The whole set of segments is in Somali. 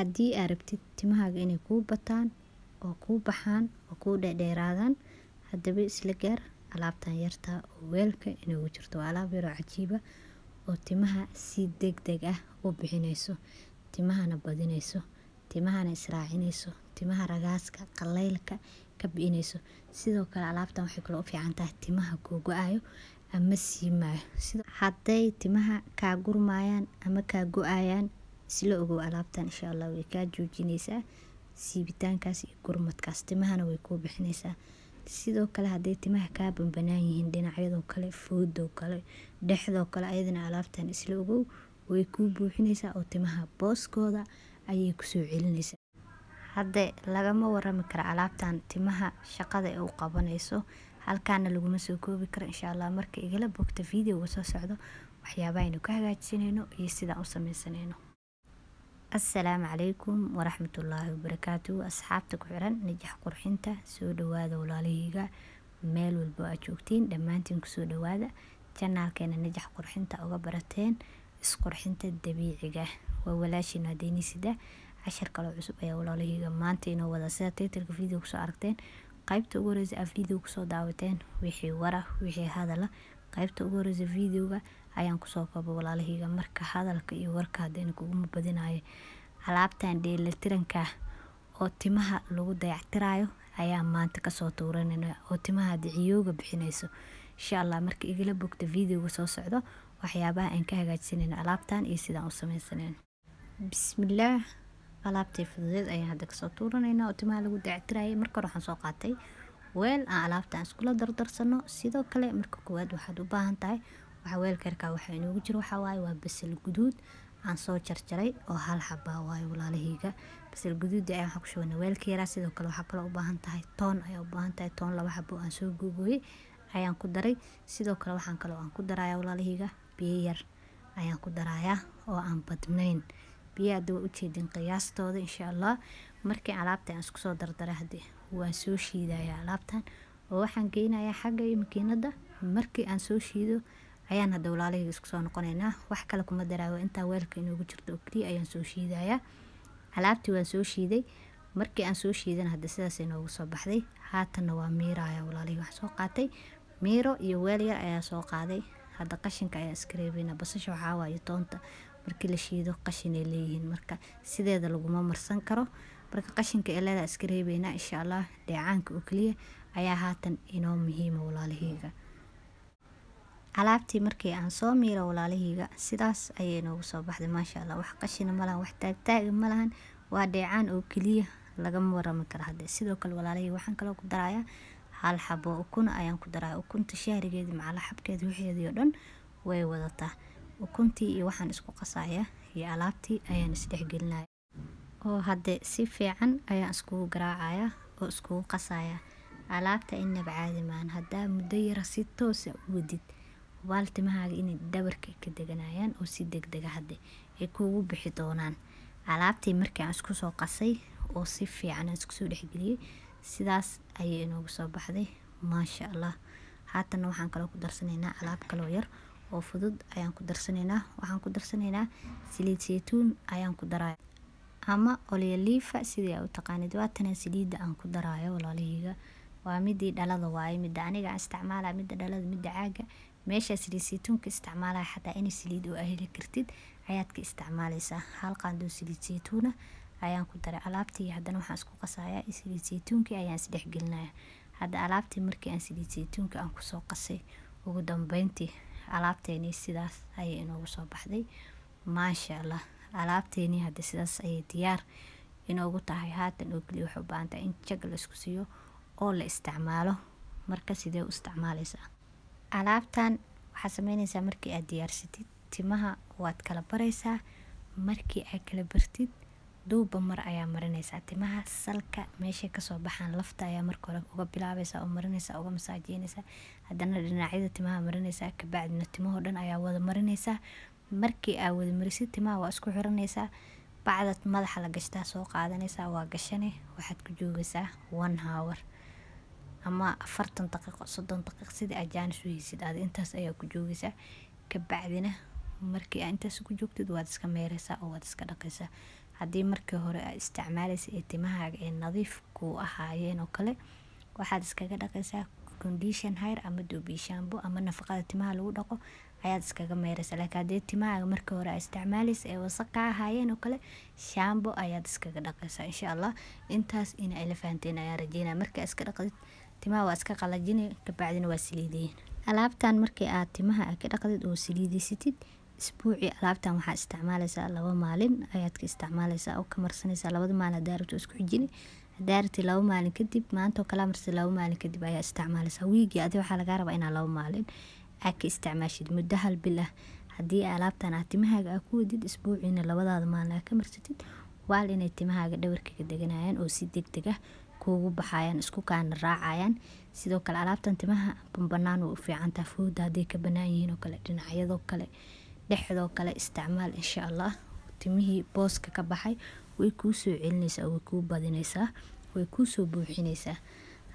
haddii aa rabtid timahaaga inay kuu bataan oo kuu baxaan oo kuu dhedheeraadaan hadaba isla gaar alaabtan yarta oo weelka inoogu jirto waa alaab yaroo cajiiba ah oo timaha si degdeg ah u bixinayso timahana badinayso timahana israacinayso timaha ragaaska qalaylka ka bixinayso sidoo kale alaabtan waxay kale u fiican tahay timaha googo-ayo ama siimaayo hadday timaha kaa gurmayaan ama kaa go-ayaan si la ogow alaabtan insha allah way kaa joojinaysaa siibitaankaas iyo gurmadkaas timahana way kuu bixinaysaa sidoo kale hadday timaha kaa bambanaan yihiin dhinacyadoo kale foodoo kale dhexdoo kale ayadana alaabtan isla ogow way kuu buuxinaysaa oo timaha booskooda ayay kusoo celinaysaa hadde lagama warami kara alaabtan timaha shaqada ee u qabanayso halkaana laguma soo koobi karo insha allah marka igala bogta videoga soo socdo waxyaabaaynu ka hagaajsanayno iyo sidaan u sameysanayno asalaamu calaykum waraxmatullaahi wabarakaatu asxaabta ku xiran najax qurxinta soo dhawaada walaalahayga meel walbo aad joogtiin dhammaantiin kusoo dhawaada janaalkeena najax qurxinta uga barateen isqurxinta dabiiciga ah. waa walaashiina daynisida cashar kaloo cusub ayaa walaalahayga maanta inoo wada sida tiitarka video kusoo aragteen qeybta ugu horeysa aa video kusoo daawateen wixii wara wixii hadala ah, qaybta ugu horeysa videoga ayaan kusoo kooba walaalahayga marka hadalka iyo warka hadayna kuguma badinayo alaabtan dheelitiranka oo timaha lagu dayactirayo ayaa maanta kasoo tuuranayna oo timaha hadii ciyooga bixinayso insha allah marka igala bogta videoga soo socdo waxyaabaha aan ka hagaajsanayno alaabtan iyo sidaan u samaysanayno bismillaah alaabtay fududeed ayaan hadda kasoo tuuranayna oo timaha lagu dayactirayay marka hore waxaan soo qaatay weel aan alaabta aan iskula dardarsano sidoo kale marka koowaad waxaad u baahan tahay waxaa weelka yarkaa waxaa inoogu jiro waxaa waaye waa basal guduud aan soo jarjaray oo hal xabaa waayo walaalahayga basal guduudii ayaan waxaa ku shubana weelka sidoo kale waxaa kaloo u baahan tahay toon ayaa u baahan tahay toon laba xabo aan soo googooyey ayaan ku daray sidoo kale waxaan kaloo aan ku darayaa walaalahayga biyo yar ayaan ku darayaa oo aan badnayn biyaha hadda waa ujeedin qiyaastooda insha allah markii alaabta aan isku soo dardaray haddii waan soo shiidaya alaabtan oo waxaan geynaya xagga iyo makiinada markii aan soo shiido ayaan hadda walaalahayga isku soo noqonaynaa wax kale kuma daraayo intaa weelka inoogu jirto oo keliya ayaan soo shiidayaa alaabtii waan soo shiiday markii aan soo shiidana hadda sidaas inoogu soo baxday haatanna waa miiraya walaalihii wax soo qaatay miiro iyo weel yar ayaa soo qaaday hadda qashinka ayaa iskareebina basasha waxaa waayo toonta markii la shiido qashinay leeyihiin marka sideeda laguma marsan karo marka qashinka ee eelada iskareebeyna insha allah dheecaanka oo keliya ayaa haatan inoo muhiima walaalaheyga alaabtii markii aan soo miira walaalaheyga sidaas ayay inoogu soo baxday maasha allah wax qashina ma lahan wax taagtaaga ma lahan waa dheecaan oo keliya lagama warami kara hadde sidoo kale walaalaheyga waxaan kaloo ku darayaa hal xabo ukuna ayaan ku daraya ukunta shahrigeedi macala xabkeedi wixeedii oo dhan way wadataa ukuntii iyo waxaan isku qasaya iyo alaabtii ayaan isdhexgelinaya oo hade si fiican ayaan iskugu garaacaya oo iskugu qasaya. Alaabta inaba caadi maahan. Hadaa mudo yar si toos ah u wadid, hubaal timahaaga inay dhabarka kadeganayaan oo si degdeg ah hade ay kugu bixi doonaan. Alaabtii marki aan isku soo qasay oo si fiican aan isku soo dhax galiyay, sidaas ayay inoogu soo baxday Maasha Allah. Haatana waxaan kaloo ku darsaneynaa alaab kaloo yar oo fudud ayaan ku darsaneynaa. Waxaan saliid saytuun ayaan ku daraya ama olaya liifa sidii aad utaqaanid waa saliida aan ku daraayo walaalaheyga waa midii dhalada waaye mida aniga isticmaalaya mida dhalada mida caaga meesha saliid saytuunka isticmaalaya xataa inay saliid oo heli kartid ayaad ka isticmaaleysaa hal qaandoo saliid saytuuna ayaan ku daray alaabtii haddana waxaan isku qasaya saliid saytuunkii ayaan isdhex gelinaya hadda alaabtii markii aan saliid saytuunka aan kusoo qasay ugu dambeyntii alaabteeni sidaas ayay inoogu soo baxday maasha allah alaabteeni hadde sidaas ayay diyaar inoogu tahay haatan oo keliya waxay u in jag la siiyo oo la isticmaalo marka sidee u isticmaaleysa alaabtan waxaa sameynaysaa markii aad diyaarsatid timaha waad kala baraysaa markii aad kala bartid duuba mar ayaa marinaysaa timaha salka meeshay kasoo baxaan lafta ayaa marka hore uga bilaabaysaa oo marineysa uga masaajeynaysaa haddana dhinacyada timaha marinaysaa kabacdina timahoo dhan ayaa wada marinaysaa markii aa wada marisid timaha waa isku xiranaysaa bacdad madaxa la gashtaa soo qaadanaysaa waa gashane waxaad ku joogaysaa one hour ama afartan daqiiqo soddon daqiiq sidii aad jaanis u heysid intaas ayaa ku joogaysaa kabacdina markii aa intaas ku waad iska meereysaa oo waad iska dhaqaysaa haddii markii hore aad isticmaalaysa ee timahaaga ee nadiif kuu ahaayeen oo kale waxaad iskaga dhaqaysaa condition hayr ama doobiishaambo ama nafaqada timaha lagu dhaqo ayaad iskaga mayraysa laakiin haddii timahaaga marka hore aa isticmaaleysa ee wasaq ka ahaayeen oo kale shaambo ayaad iskaga dhaqaysa insha allah intaas in ayla fahanteen ayaa rajeynaya markaa iska dhaqdid timaha waa iska qalajini kabacdina waa saliidiyin alaabtan markii aad timaha a ka dhaqdid oo saliidaysatid isbuuci alaabtan waxaa isticmaalaysaa laba maalin ayaad ka isticmaalaysaa oo ka marsanaysaa labada maalin hadaa rabto isku xijini daarti laba maalin kadib maantoo kala marsa laba maalin kadib ayaa isticmaalaysaa wiigii adi waxaa lagaa rabaa inaa laba maalin aad ka isticmaashid muddo hal bil ah haddii alaabtan aad timahaaga aa ku wadid isbuuciina labadaada maalin aad ka marsatid waal inay timahaaga dhabarkaga deganayaan oo si deg deg ah kuugu baxayaan isku kaana raacayaan sidoo kale alaabtan timaha bambanaan way u fiican taha hadday ka bannaan yihiin oo kale dhinacyadoo kale dhexdoo kale isticmaal insha allah timihii booska ka baxay way kuusoo soo way kuu badinaysaa way kuu soo buuxinaysaa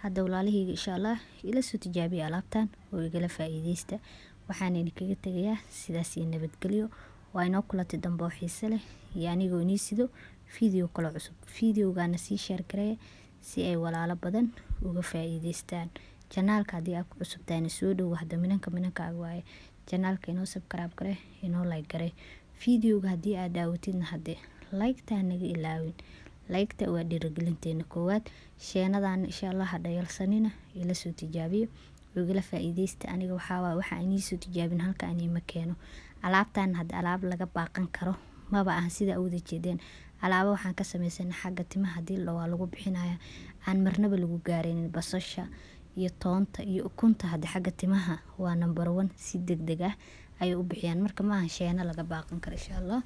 hadda walaalahayga insha allah ila soo tijaabiya alaabtan oo igala faaiideysta waxaana idinkaga tegayaa sidaas iyo nabadgelyo waa inoo kulantay dambe oo xiise leh iyo anigoo inii sido video kale cusub videogaana sii sheer sheergareeya si ay walaalo badan uga faaiideystaan janaalka haddii aad ku cusub soo dhowo hadda minanka minankaaga waaye janaalka inoo sabkaraab gare inoo like gare videoga haddii aad daawatidna haddee like naga ilaawin laygta waa dhiirigelinteena koowaad sheenadaan insha allah ha dhayalsanina ila soo tijaabiyo igala faa'iidaysta aniga waxaawaay waxa aan iisoo tijaabin halka aan keeno alaabtan hadda alaab laga baaqan karo maba ahan sida awada jeedeen alaabo waxaan ka sameysana xagga timaha hadii waa lagu bixinaya aan marnaba lagu gaareynin basasha iyo toonta iyo ukunta hadda xagga timaha waa nambar one si deg deg ah ayay u bixiyaan marka maahan sheeno laga baaqan karo insha allah